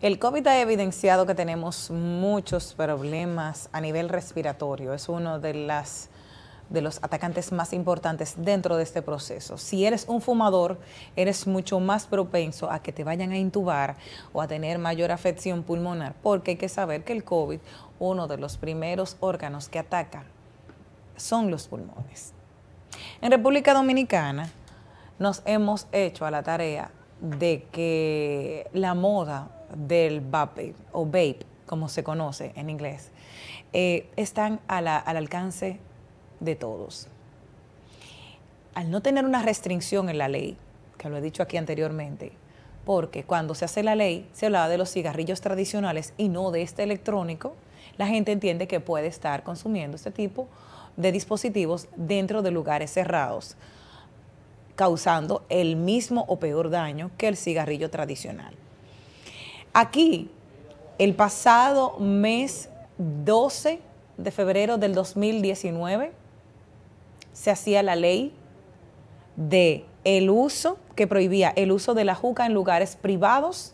El COVID ha evidenciado que tenemos muchos problemas a nivel respiratorio. Es uno de, las, de los atacantes más importantes dentro de este proceso. Si eres un fumador, eres mucho más propenso a que te vayan a intubar o a tener mayor afección pulmonar, porque hay que saber que el COVID, uno de los primeros órganos que ataca, son los pulmones. En República Dominicana nos hemos hecho a la tarea de que la moda del BAPE, o vape, como se conoce en inglés, eh, están al alcance de todos. Al no tener una restricción en la ley, que lo he dicho aquí anteriormente, porque cuando se hace la ley se hablaba de los cigarrillos tradicionales y no de este electrónico, la gente entiende que puede estar consumiendo este tipo de dispositivos dentro de lugares cerrados, causando el mismo o peor daño que el cigarrillo tradicional. Aquí, el pasado mes 12 de febrero del 2019, se hacía la ley de el uso que prohibía el uso de la juca en lugares privados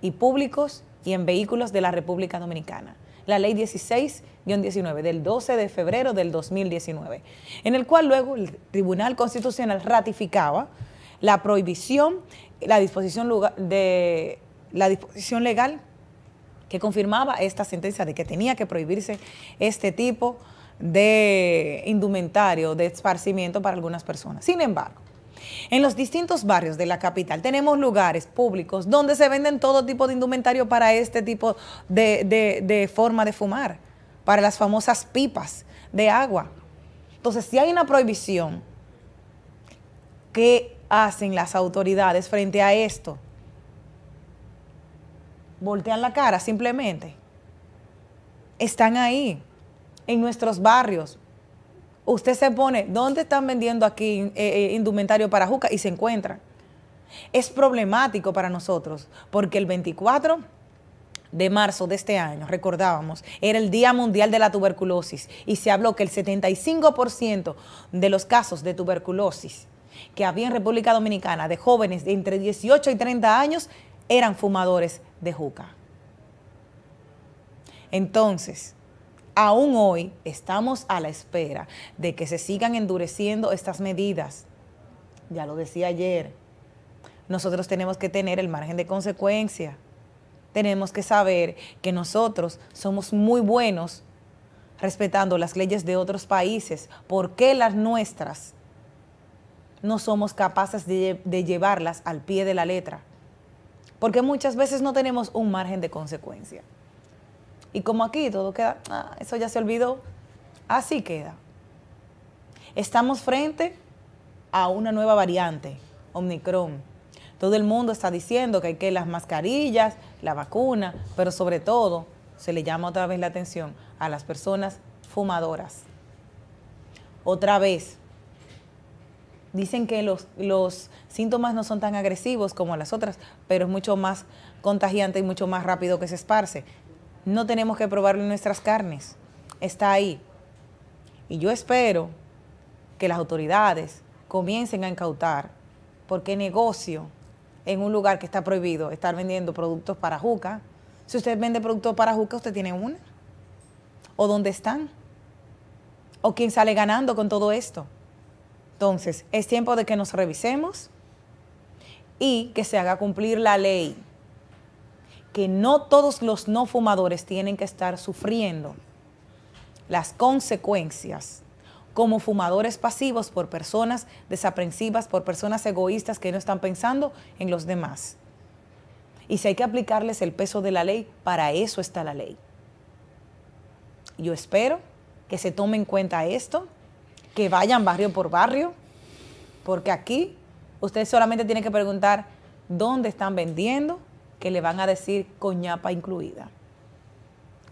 y públicos y en vehículos de la República Dominicana. La ley 16-19 del 12 de febrero del 2019, en el cual luego el Tribunal Constitucional ratificaba la prohibición, la disposición de la disposición legal que confirmaba esta sentencia de que tenía que prohibirse este tipo de indumentario, de esparcimiento para algunas personas. Sin embargo, en los distintos barrios de la capital tenemos lugares públicos donde se venden todo tipo de indumentario para este tipo de, forma de fumar, para las famosas pipas de agua. Entonces, si hay una prohibición, ¿qué hacen las autoridades frente a esto? voltean la cara simplemente. Están ahí, en nuestros barrios. Usted se pone, ¿dónde están vendiendo aquí eh, eh, indumentario para juca? Y se encuentran. Es problemático para nosotros, porque el 24 de marzo de este año, recordábamos, era el Día Mundial de la Tuberculosis y se habló que el 75% de los casos de tuberculosis que había en República Dominicana de jóvenes de entre 18 y 30 años eran fumadores de juca. Entonces, aún hoy estamos a la espera de que se sigan endureciendo estas medidas. Ya lo decía ayer, nosotros tenemos que tener el margen de consecuencia. Tenemos que saber que nosotros somos muy buenos respetando las leyes de otros países. ¿Por qué las nuestras no somos capaces de, de llevarlas al pie de la letra? porque muchas veces no tenemos un margen de consecuencia. Y como aquí todo queda, ah, eso ya se olvidó, así queda. Estamos frente a una nueva variante, Omicron. Todo el mundo está diciendo que hay que las mascarillas, la vacuna, pero sobre todo se le llama otra vez la atención a las personas fumadoras. Otra vez, Dicen que los, síntomas no son tan agresivos como las otras, pero es mucho más contagiante y mucho más rápido que se esparce. No tenemos que probarlo nuestras carnes. Está ahí. Y yo espero que las autoridades comiencen a incautar, porque negocio en un lugar que está prohibido estar vendiendo productos para juca. Si usted vende productos para juca, usted tiene una. ¿O dónde están? ¿O quién sale ganando con todo esto? Entonces, es tiempo de que nos revisemos y que se haga cumplir la ley, que no todos los no fumadores tienen que estar sufriendo las consecuencias como fumadores pasivos por personas desaprensivas, por personas egoístas que no están pensando en los demás. Y si hay que aplicarles el peso de la ley, para eso está la ley. Yo espero que se tome en cuenta esto que vayan barrio por barrio, porque aquí usted solamente tiene que preguntar dónde están vendiendo, que le van a decir coñapa incluida.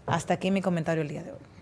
Hasta aquí mi comentario el día de hoy.